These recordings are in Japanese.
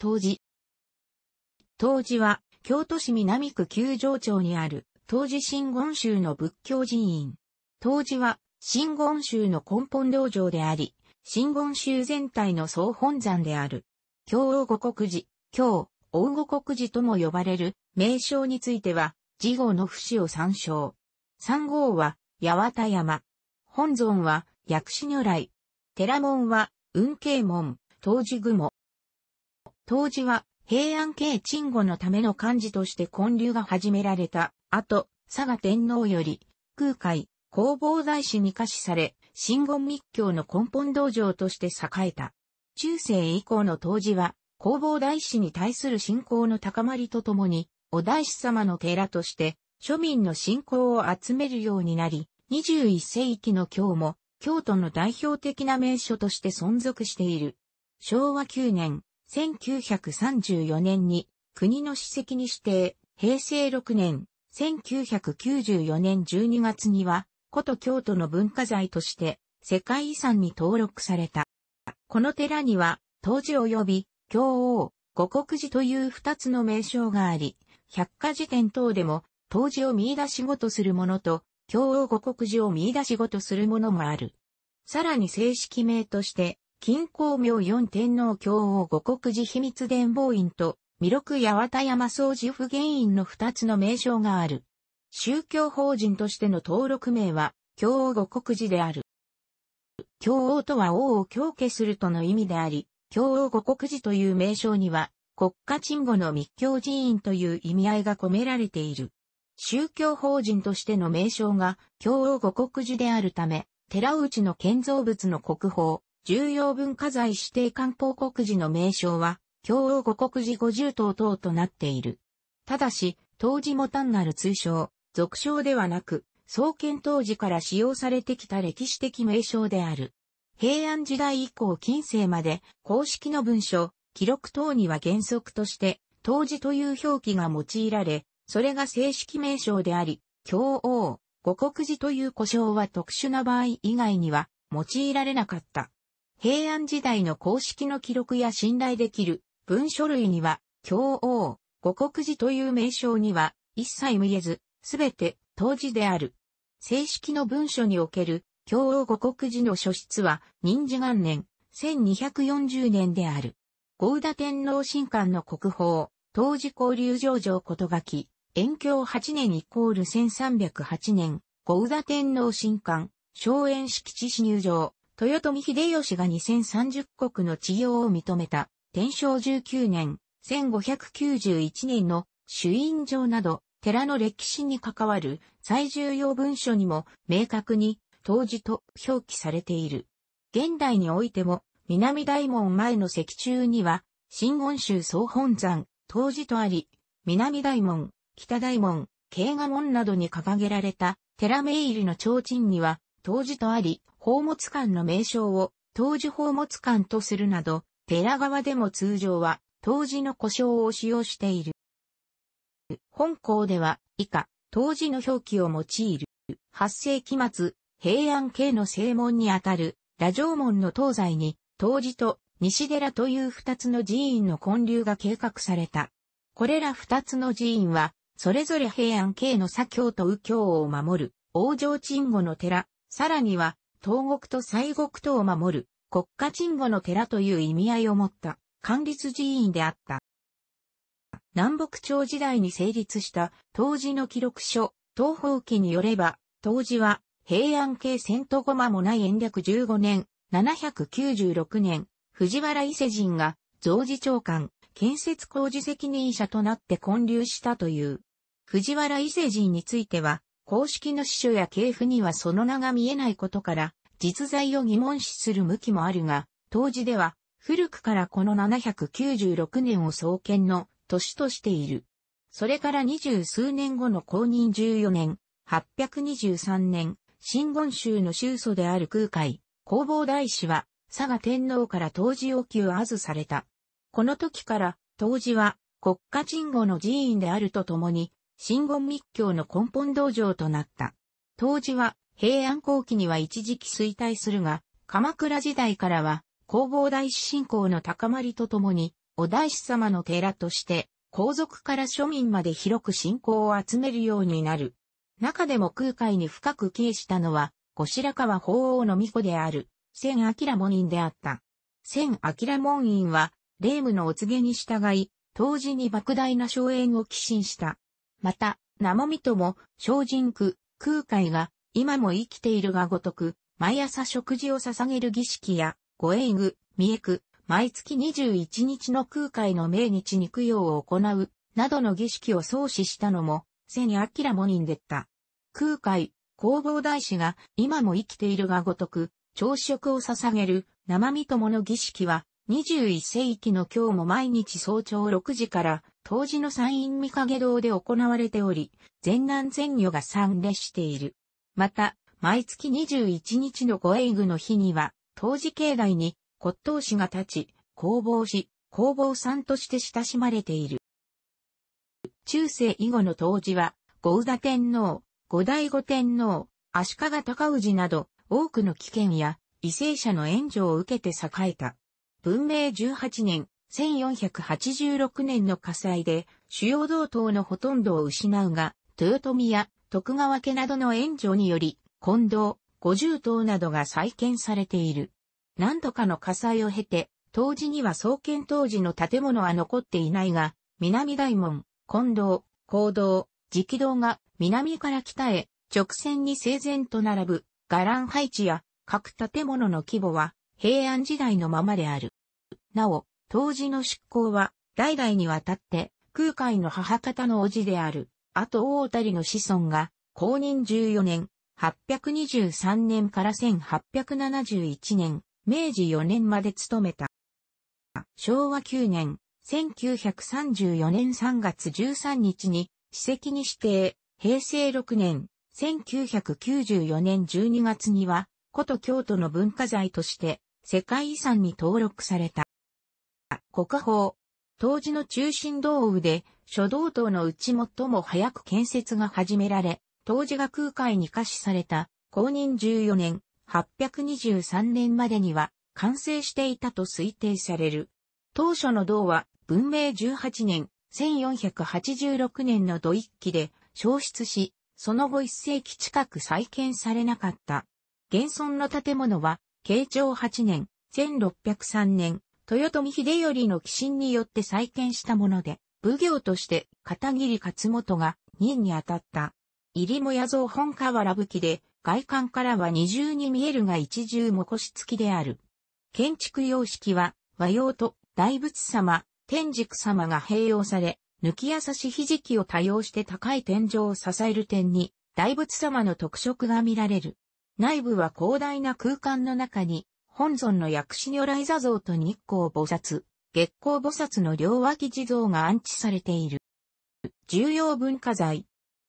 当時。当時は、京都市南区九条町にある、当時新言宗の仏教寺院。当時は、新言宗の根本道場であり、新言宗全体の総本山である。京王五国寺、京、王五国寺とも呼ばれる名称については、次号の節を参照。三号は、八幡山。本尊は、薬師如来。寺門は、雲慶門、当時雲。当時は平安慶鎮護のための漢字として建立が始められた後、佐賀天皇より空海、弘法大師に可視され、新言密教の根本道場として栄えた。中世以降の当時は、弘法大師に対する信仰の高まりとともに、お大師様の寺として、庶民の信仰を集めるようになり、21世紀の今日も、京都の代表的な名所として存続している。昭和9年、1934年に国の史跡に指定、平成6年、1994年12月には、古都京都の文化財として世界遺産に登録された。この寺には、当時及び、京王、五国寺という二つの名称があり、百科事典等でも、当時を見出しごとするものと、京王五国寺を見出しごとするものもある。さらに正式名として、金光明四天皇教王五国寺秘密伝法院と、弥勒八幡山総寺不原院の二つの名称がある。宗教法人としての登録名は、教王五国寺である。教王とは王を教化するとの意味であり、教王五国寺という名称には、国家鎮護の密教寺院という意味合いが込められている。宗教法人としての名称が、教王五国寺であるため、寺内の建造物の国宝、重要文化財指定官光告時の名称は、共王五国時50島等となっている。ただし、当時も単なる通称、俗称ではなく、創建当時から使用されてきた歴史的名称である。平安時代以降近世まで公式の文書、記録等には原則として、当時という表記が用いられ、それが正式名称であり、共王、五国時という呼称は特殊な場合以外には用いられなかった。平安時代の公式の記録や信頼できる文書類には、京王、五国寺という名称には一切無えず、すべて当時である。正式の文書における京王五国寺の書室は任治元年1240年である。合田天皇神官の国宝、当時交流上場ことがき、延教8年イコール1308年、合田天皇神官、荘園敷地市入場、豊臣秀吉が2030国の治療を認めた、天正19年、1591年の主因状など、寺の歴史に関わる最重要文書にも明確に当時と表記されている。現代においても、南大門前の石柱には、新温州総本山、当時とあり、南大門、北大門、慶賀門などに掲げられた寺名入りの提灯には、当時とあり、宝物館の名称を当時宝物館とするなど、寺側でも通常は当時の故障を使用している。本校では以下、当時の表記を用いる。8世紀末、平安系の正門にあたる、羅城門の東西に、当時と西寺という二つの寺院の建立が計画された。これら二つの寺院は、それぞれ平安系の左京と右京を守る、王城鎮護の寺、さらには、東国と西国とを守る、国家鎮護の寺という意味合いを持った、管理寺院であった。南北朝時代に成立した当時の記録書、東方記によれば、当時は平安系闘。後駒もない延暦15年、796年、藤原伊勢神が増寺長官、建設工事責任者となって建立したという。藤原伊勢人については、公式の司書や系譜にはその名が見えないことから、実在を疑問視する向きもあるが、当時では、古くからこの796年を創建の年としている。それから二十数年後の公認14年、823年、新言宗の宗祖である空海、弘法大師は、佐賀天皇から当時を求あずされた。この時から、当時は国家鎮護の寺院であるとともに、真言密教の根本道場となった。当時は平安後期には一時期衰退するが、鎌倉時代からは弘法大師信仰の高まりとともに、お大師様の寺として、皇族から庶民まで広く信仰を集めるようになる。中でも空海に深く帰依したのは、後白河法皇の御子である、千明門院であった。千明門院は、霊夢のお告げに従い、当時に莫大な荘園を寄進した。また、生身とも、精進区、空海が、今も生きているがごとく、毎朝食事を捧げる儀式や、ご英具、三重区、毎月21日の空海の命日に供養を行う、などの儀式を創始したのも、千に明も人でった。空海、弘法大師が今も生きているがごとく、朝食を捧げる生身友の儀式は、21世紀の今日も毎日早朝6時から当時の山陰三影堂で行われており、全南全女が参列している。また、毎月21日の御英具の日には、当時境内に骨董師が立ち、工房師、工房さんとして親しまれている。中世以後の当時は、五宇田天皇、五醍醐天皇、足利尊氏など、多くの危険や、異性者の援助を受けて栄えた。文明18年、1486年の火災で主要道東のほとんどを失うが、豊臣や徳川家などの援助により、近道、五重塔などが再建されている。何度かの火災を経て、当時には創建当時の建物は残っていないが、南大門、近道、高道、直道が南から北へ直線に整然と並ぶ伽藍配置や各建物の規模は平安時代のままである。なお、当時の執行は、代々にわたって、空海の母方の叔父である、後大谷の子孫が、公認14年、823年から1871年、明治4年まで務めた。昭和9年、1934年3月13日に、史跡に指定、平成6年、1994年12月には、古都京都の文化財として、世界遺産に登録された。国宝。当時の中心道雨で、書道等のうち最も早く建設が始められ、当時が空海に可視された、公認14年、823年までには、完成していたと推定される。当初の道は、文明18年、1486年の土一期で消失し、その後一世紀近く再建されなかった。現存の建物は、慶長8年、1603年、豊臣秀頼の寄進によって再建したもので、奉行として片桐勝元が任に当たった。入も屋造本原吹きで、外観からは二重に見えるが一重も腰付きである。建築様式は和洋と大仏様、天竺様が併用され、抜き優しひじきを多用して高い天井を支える点に、大仏様の特色が見られる。内部は広大な空間の中に本尊の薬師如来座像と日光菩薩、月光菩薩の両脇地蔵が安置されている。重要文化財。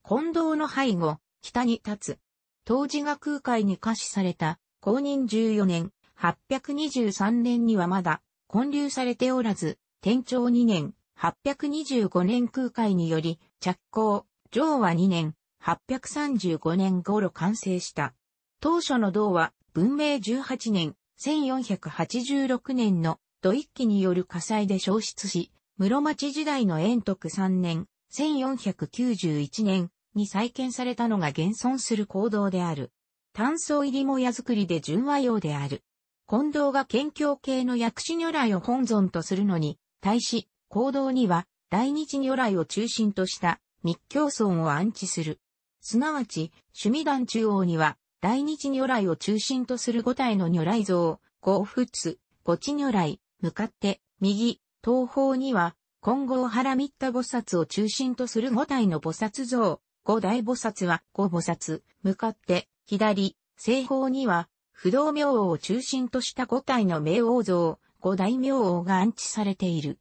近藤の背後、北に立つ。当時が空海に可視された、公認14年、823年にはまだ、建立されておらず、天長2年、825年空海により、着工、上和2年、835年頃完成した。当初の銅は、文明18年、1486年の土一揆による火災で焼失し、室町時代の延徳3年、1491年に再建されたのが現存する行動である。炭素入りも矢作りで純和用である。近藤が県境系の薬師如来を本尊とするのに、対し、行動には、大日如来を中心とした密教尊を安置する。すなわち、趣味団中央には、大日如来を中心とする五体の如来像、五仏、五地如来、向かって、右、東方には、金剛原三田菩薩を中心とする五体の菩薩像、五大菩薩は五菩薩、向かって、左、西方には、不動明王を中心とした五体の明王像、五大明王が安置されている。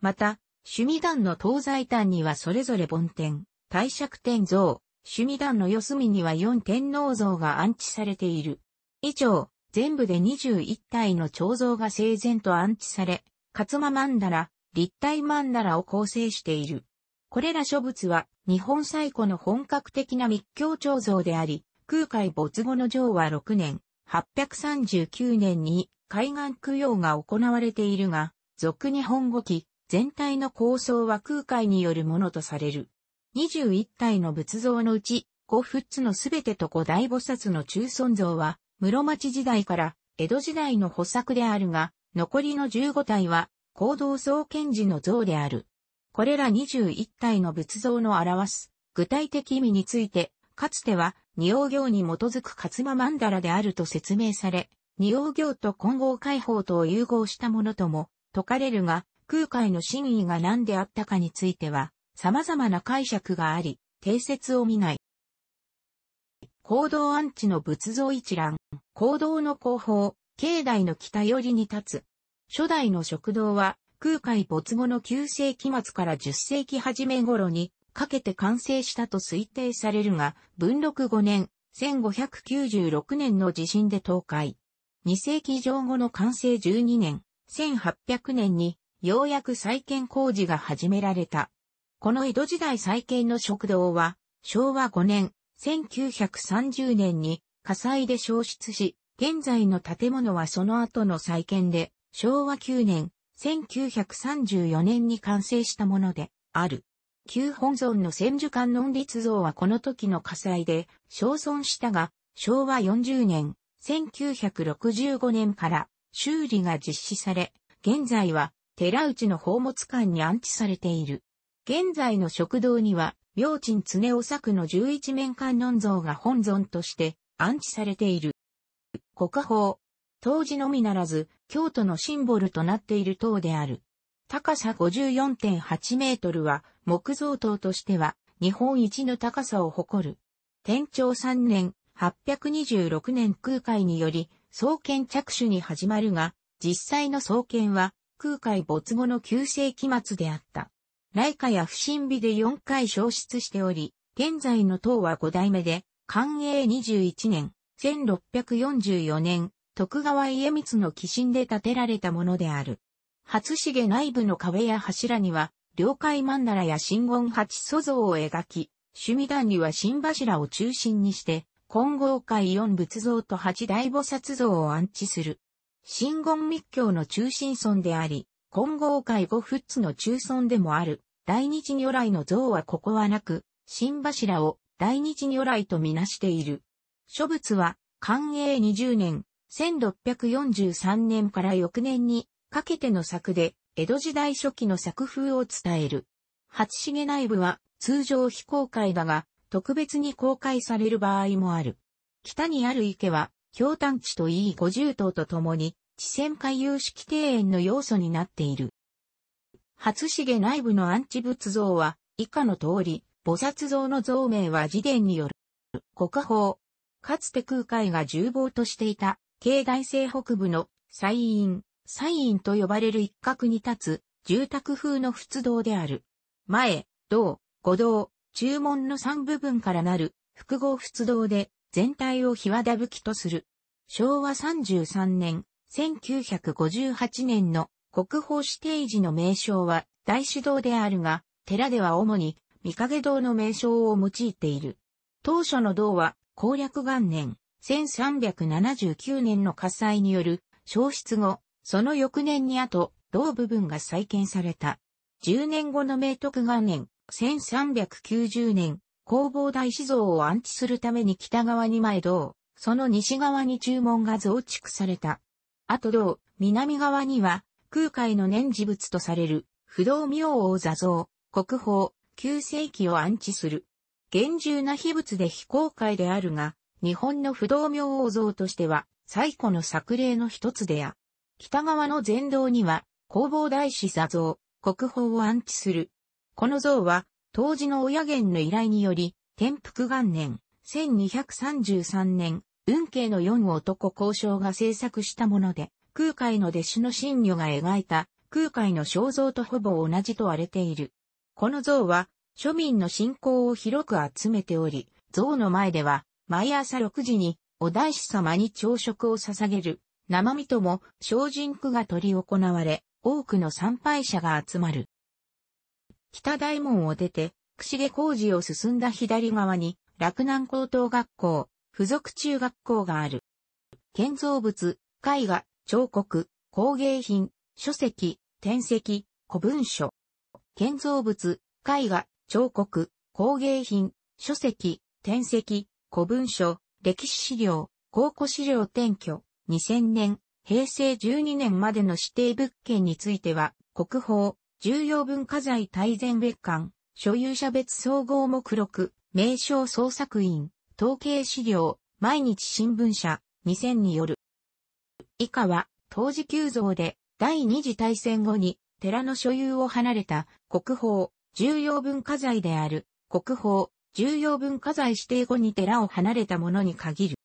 また、趣味団の東西端にはそれぞれ梵天、大釈天像、趣味団の四隅には四天皇像が安置されている。以上、全部で21体の彫像が整然と安置され、勝間曼荼羅、立体曼荼羅を構成している。これら諸物は日本最古の本格的な密教彫像であり、空海没後の上は6年、839年に海岸供養が行われているが、俗日本語記、全体の構想は空海によるものとされる。21体の仏像のうち、五仏のすべてと五大菩薩の中尊像は、室町時代から江戸時代の補作であるが、残りの15体は、行動創賢時の像である。これら21体の仏像の表す、具体的意味について、かつては、二王行に基づく勝間曼荼羅であると説明され、二王行と混合解放とを融合したものとも、説かれるが、空海の真意が何であったかについては、様々な解釈があり、定説を見ない。行動安置の仏像一覧、行動の後方、境内の北寄りに立つ。初代の食堂は、空海没後の9世紀末から10世紀初め頃に、かけて完成したと推定されるが、文禄5年、1596年の地震で倒壊。2世紀上後の完成12年、1800年に、ようやく再建工事が始められた。この江戸時代再建の食堂は、昭和5年、1930年に火災で消失し、現在の建物はその後の再建で、昭和9年、1934年に完成したもので、ある。旧本尊の千手観音立像はこの時の火災で、焼損したが、昭和40年、1965年から修理が実施され、現在は寺内の宝物館に安置されている。現在の食堂には、明珍常夫作の十一面観音像が本尊として安置されている。国宝。当時のみならず、京都のシンボルとなっている塔である。高さ54.8メートルは、木造塔としては、日本一の高さを誇る。天長3年、826年空海により、創建着手に始まるが、実際の創建は、空海没後の9世紀末であった。来下や不審火で4回消失しており、現在の党は5代目で、寛永21年、1644年、徳川家光の寄進で建てられたものである。初重内部の壁や柱には、領海曼荼羅や真言八祖像を描き、趣味団には新柱を中心にして、金剛会四仏像と八大菩薩像を安置する。真言密教の中心村であり、金剛会五仏の中尊でもある、大日如来の像はここはなく、新柱を大日如来とみなしている。諸仏は、寛永20年、1643年から翌年にかけての作で、江戸時代初期の作風を伝える。八重内部は通常非公開だが、特別に公開される場合もある。北にある池は、京丹地といい五重島と共に、地線回遊式庭園の要素になっている。初重内部の安置仏像は、以下の通り、菩薩像の像名は自伝による。国宝。かつて空海が重望としていた、境内西北部の西院、西院と呼ばれる一角に立つ、住宅風の仏堂である。前、道、五道、中門の三部分からなる複合仏堂で全体をひわだぶきとする。昭和33年、1958年の国宝指定時の名称は大主堂であるが、寺では主に三影堂の名称を用いている。当初の堂は攻略元年1379年の火災による消失後、その翌年にあと同部分が再建された。10年後の明徳元年1390年、工房大師像を安置するために北側に前堂、その西側に注文が増築された。と道、南側には、空海の念事物とされる、不動明王座像、国宝、旧世紀を安置する。厳重な秘仏で非公開であるが、日本の不動明王像としては、最古の作例の一つであ。北側の前道には、弘法大師座像、国宝を安置する。この像は、当時の親元の依頼により、天福元年、1233年、運慶の四男交渉が制作したもので、空海の弟子の真如が描いた空海の肖像とほぼ同じと荒れている。この像は庶民の信仰を広く集めており、像の前では毎朝6時にお大師様に朝食を捧げる生身とも精進区が取り行われ、多くの参拝者が集まる。北大門を出て、串毛工事を進んだ左側に、洛南高等学校、附属中学校がある。建造物、絵画、彫刻、工芸品、書籍、転籍、古文書。建造物、絵画、彫刻、工芸品、書籍、転籍、古文書、歴史資料、考古資料転居、2000年、平成12年までの指定物件については、国宝、重要文化財大全別館、所有者別総合目録、名称捜索員、統計資料、毎日新聞社、2000による。以下は、当時急増で、第二次大戦後に、寺の所有を離れた、国宝、重要文化財である、国宝、重要文化財指定後に寺を離れたものに限る。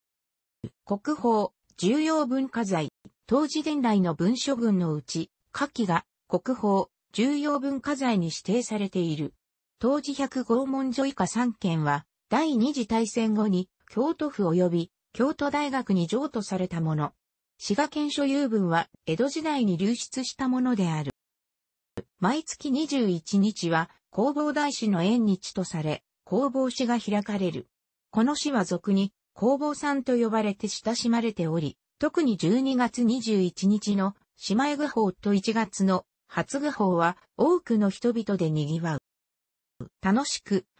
国宝、重要文化財、当時伝来の文書群のうち、下記が国宝、重要文化財に指定されている。当時百合0所以下3件は、第二次大戦後に京都府及び京都大学に譲渡されたもの。滋賀県所有分は江戸時代に流出したものである。毎月21日は工房大師の縁日とされ、工房師が開かれる。この師は俗に工房さんと呼ばれて親しまれており、特に12月21日の姉妹具法と1月の初具法は多くの人々で賑わう。楽しく